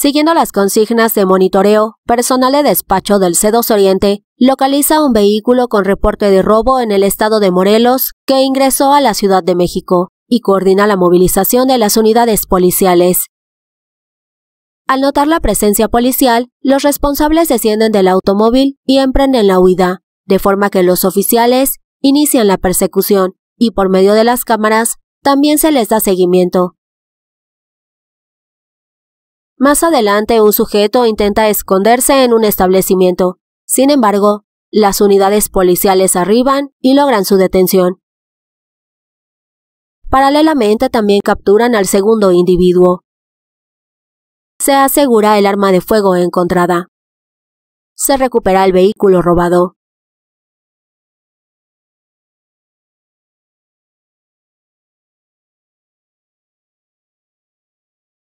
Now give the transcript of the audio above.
Siguiendo las consignas de monitoreo, personal de despacho del C2 Oriente localiza un vehículo con reporte de robo en el estado de Morelos que ingresó a la Ciudad de México y coordina la movilización de las unidades policiales. Al notar la presencia policial, los responsables descienden del automóvil y emprenden la huida, de forma que los oficiales inician la persecución y por medio de las cámaras también se les da seguimiento, más adelante, un sujeto intenta esconderse en un establecimiento. Sin embargo, las unidades policiales arriban y logran su detención. Paralelamente, también capturan al segundo individuo. Se asegura el arma de fuego encontrada. Se recupera el vehículo robado.